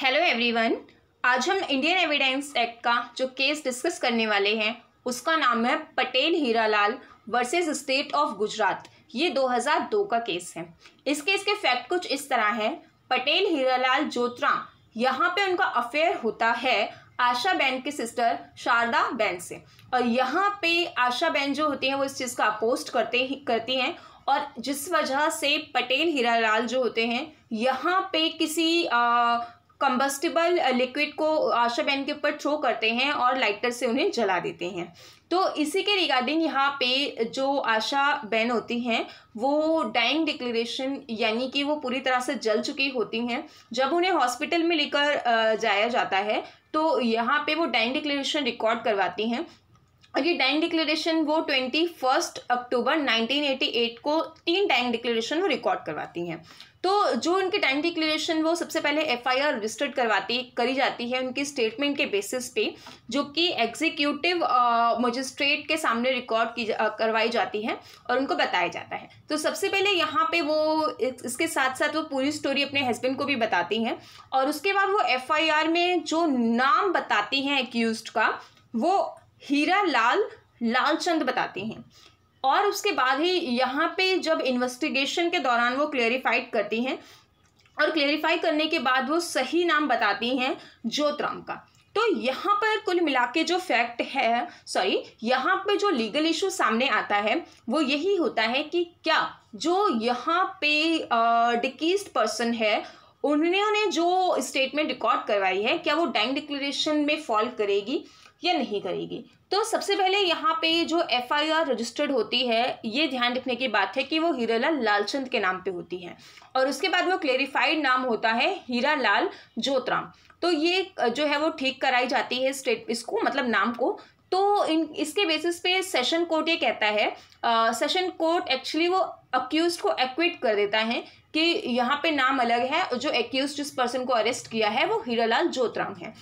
hello everyone आज हम Indian evidence act का जो केस डिस्कस करने वाले हैं उसका नाम है Patel Hiralal versus state of Gujarat ये 2002 का केस है इस केस के फैक्ट कुछ इस तरह है पटेल हीरालाल जोत्रा यहाँ पे उनका अफेयर होता है आशा बैन के सिस्टर शारदा बैन से और यहाँ पे आशा बैन जो होती हैं वो इस चीज़ का अपोस्ट करते ही करती हैं और जिस वजह से पटेल हीरालाल जो होते हैं यहाँ पे किसी आ, कंबस्टिबल लिक्विड uh, को uh, आशा बहन के ऊपर थ्रो करते हैं और लाइटर से उन्हें जला देते हैं तो इसी के रिगार्डिंग यहाँ पे जो आशा बहन होती हैं वो डाइंग डिक्लेरेशन यानी कि वो पूरी तरह से जल चुकी होती हैं जब उन्हें हॉस्पिटल में लेकर uh, जाया जाता है तो यहाँ पे वो डाइंग डिक्लेरेशन रिकॉर्ड करवाती हैं और ये डैंग डिक्लेरेशन वो twenty first October nineteen eighty eight को तीन डैंग डिक्लेरेशन वो रिकॉर्ड करवाती हैं तो जो उनके डैंग डिक्लेरेशन वो सबसे पहले एफआईआर रजिस्टर्ड करवाती करी जाती है उनकी स्टेटमेंट के बेसिस पे जो कि एग्जीक्यूटिव मजिस्ट्रेट के सामने रिकॉर्ड की जा, करवाई जाती है और उनको बताया जाता है तो सबसे पहले यहाँ पे वो इसके साथ साथ वो पूरी स्टोरी अपने हस्बैंड को भी बताती हैं और उसके बाद वो एफ में जो नाम बताती हैं एक्यूज का वो हीरा लाल लालचंद बताते हैं और उसके बाद ही यहाँ पे जब इन्वेस्टिगेशन के दौरान वो क्लेरिफाइड करती हैं और क्लेरिफाई करने के बाद वो सही नाम बताती हैं ज्योतराम का तो यहाँ पर कुल मिला के जो फैक्ट है सॉरी यहाँ पे जो लीगल इशू सामने आता है वो यही होता है कि क्या जो यहाँ पे डिकीज पर्सन है उन्होंने जो स्टेटमेंट रिकॉर्ड करवाई है क्या वो डाइंग डिक्लेरेशन में फॉल करेगी या नहीं करेगी तो सबसे पहले यहाँ पे जो एफआईआर रजिस्टर्ड होती है ये ध्यान रखने की बात है कि वो हीरालाल लालचंद के नाम पे होती है और उसके बाद वो क्लेरिफाइड नाम होता है हीरा लाल जोतराम तो ये जो है वो ठीक कराई जाती है स्टेट इसको मतलब नाम को तो इन इसके बेसिस पे सेशन कोर्ट ये कहता है आ, सेशन कोर्ट एक्चुअली वो अक्यूज को एक्विट कर देता है कि यहाँ पे नाम अलग है जो एक्यूज जिस पर्सन को अरेस्ट किया है वो हीरालाल जोतराम है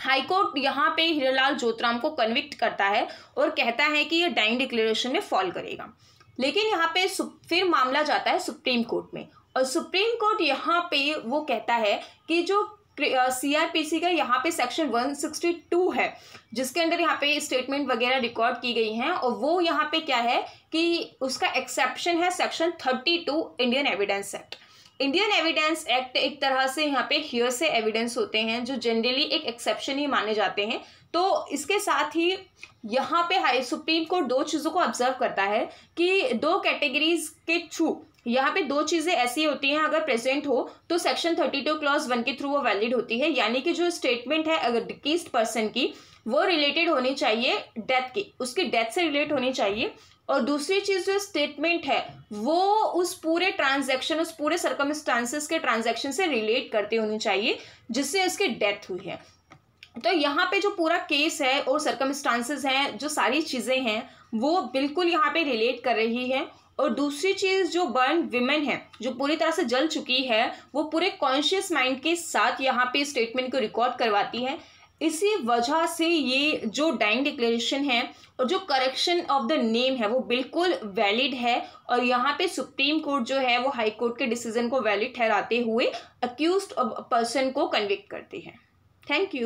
हाईकोर्ट यहाँ पे हीरालाल जोतराम को कन्विक्ट करता है और कहता है कि ये डाइंग डिक्लेरेशन में फॉल करेगा लेकिन यहाँ पे फिर मामला जाता है सुप्रीम कोर्ट में और सुप्रीम कोर्ट यहाँ पे वो कहता है कि जो सीआरपीसी का यहाँ पे सेक्शन 162 है जिसके अंदर यहाँ पे स्टेटमेंट वगैरह रिकॉर्ड की गई हैं और वो यहाँ पे क्या है कि उसका एक्सेप्शन है section 32 Indian evidence act Indian evidence act एक तरह से यहाँ पे हियर से एविडेंस होते हैं जो जनरली एक एक्सेप्शन ही माने जाते हैं तो इसके साथ ही यहाँ पे हाई सुप्रीम कोर्ट दो चीज़ों को ऑब्जर्व करता है कि दो कैटेगरीज के थ्रू यहाँ पे दो चीज़ें ऐसी होती हैं अगर प्रेजेंट हो तो section thirty two clause one के थ्रू वो वैलिड होती है यानी कि जो स्टेटमेंट है अगर डिकीज पर्सन की वो रिलेटेड होनी चाहिए डेथ की उसकी डेथ से रिलेट होनी चाहिए और दूसरी चीज़ जो स्टेटमेंट है वो उस पूरे ट्रांजेक्शन उस पूरे सर्कमस्टांसिस के ट्रांजेक्शन से रिलेट करती होनी चाहिए जिससे उसकी डेथ हुई है तो यहाँ पे जो पूरा केस है और सर्कमस्टांसिस हैं जो सारी चीज़ें हैं वो बिल्कुल यहाँ पे रिलेट कर रही है और दूसरी चीज़ जो बर्न विमेन है जो पूरी तरह से जल चुकी है वो पूरे कॉन्शियस माइंड के साथ यहाँ पे स्टेटमेंट को रिकॉर्ड करवाती है इसी वजह से ये जो डाइंग डिक्लेरेशन है और जो करेक्शन ऑफ द नेम है वो बिल्कुल वैलिड है और यहाँ पे सुप्रीम कोर्ट जो है वो हाई कोर्ट के डिसीजन को वैलिड ठहराते हुए अक्यूज पर्सन को कन्विक्ट करती है थैंक यू